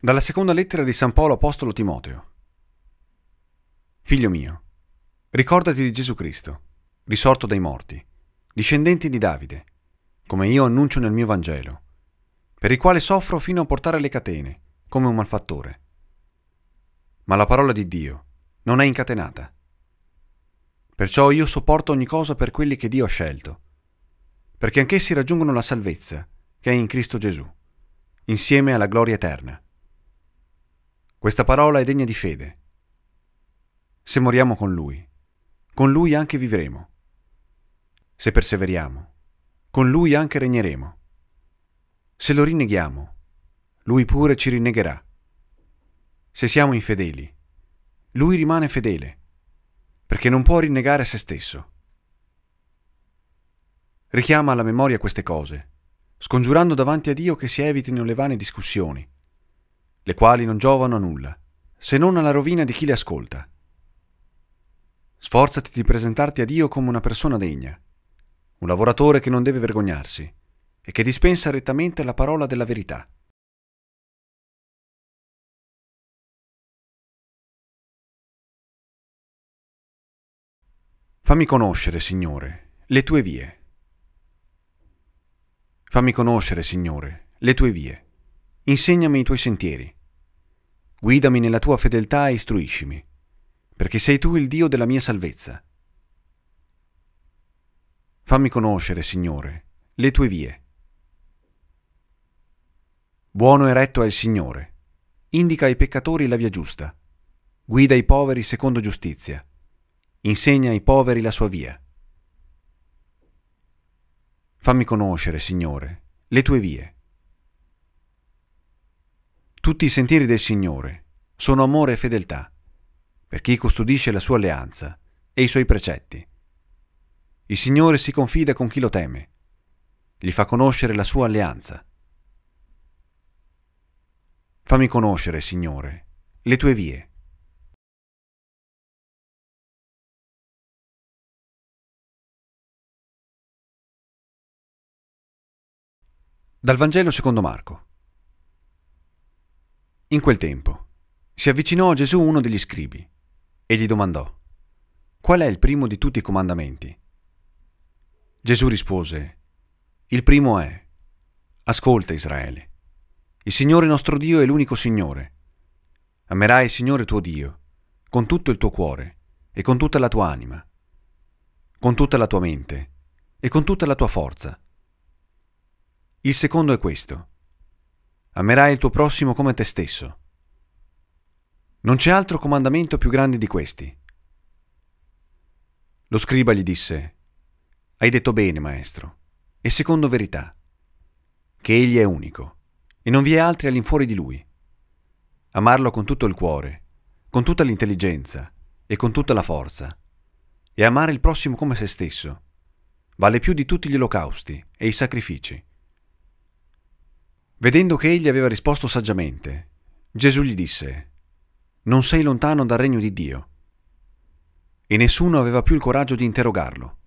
Dalla seconda lettera di San Paolo Apostolo Timoteo. Figlio mio, ricordati di Gesù Cristo, risorto dai morti, discendente di Davide, come io annuncio nel mio Vangelo, per il quale soffro fino a portare le catene, come un malfattore. Ma la parola di Dio non è incatenata. Perciò io sopporto ogni cosa per quelli che Dio ha scelto, perché anch'essi raggiungono la salvezza che è in Cristo Gesù, insieme alla gloria eterna. Questa parola è degna di fede. Se moriamo con Lui, con Lui anche vivremo. Se perseveriamo, con Lui anche regneremo. Se lo rinneghiamo, Lui pure ci rinnegherà. Se siamo infedeli, Lui rimane fedele, perché non può rinnegare se stesso. Richiama alla memoria queste cose, scongiurando davanti a Dio che si evitino le vane discussioni le quali non giovano a nulla, se non alla rovina di chi le ascolta. Sforzati di presentarti a Dio come una persona degna, un lavoratore che non deve vergognarsi e che dispensa rettamente la parola della verità. Fammi conoscere, Signore, le tue vie. Fammi conoscere, Signore, le tue vie. Insegnami i tuoi sentieri. Guidami nella tua fedeltà e istruiscimi, perché sei tu il Dio della mia salvezza. Fammi conoscere, Signore, le tue vie. Buono e retto è il Signore. Indica ai peccatori la via giusta. Guida i poveri secondo giustizia. Insegna ai poveri la sua via. Fammi conoscere, Signore, le tue vie tutti i sentieri del Signore sono amore e fedeltà, per chi custodisce la sua alleanza e i suoi precetti. Il Signore si confida con chi lo teme, gli fa conoscere la sua alleanza. Fammi conoscere, Signore, le tue vie. Dal Vangelo secondo Marco. In quel tempo si avvicinò a Gesù uno degli scribi e gli domandò, Qual è il primo di tutti i comandamenti? Gesù rispose, Il primo è, Ascolta Israele, il Signore nostro Dio è l'unico Signore. Amerai il Signore tuo Dio, con tutto il tuo cuore e con tutta la tua anima, con tutta la tua mente e con tutta la tua forza. Il secondo è questo Amerai il tuo prossimo come te stesso. Non c'è altro comandamento più grande di questi. Lo scriba gli disse, Hai detto bene, maestro, e secondo verità, che egli è unico, e non vi è altri all'infuori di lui. Amarlo con tutto il cuore, con tutta l'intelligenza e con tutta la forza, e amare il prossimo come se stesso, vale più di tutti gli olocausti e i sacrifici. Vedendo che egli aveva risposto saggiamente, Gesù gli disse, Non sei lontano dal regno di Dio. E nessuno aveva più il coraggio di interrogarlo.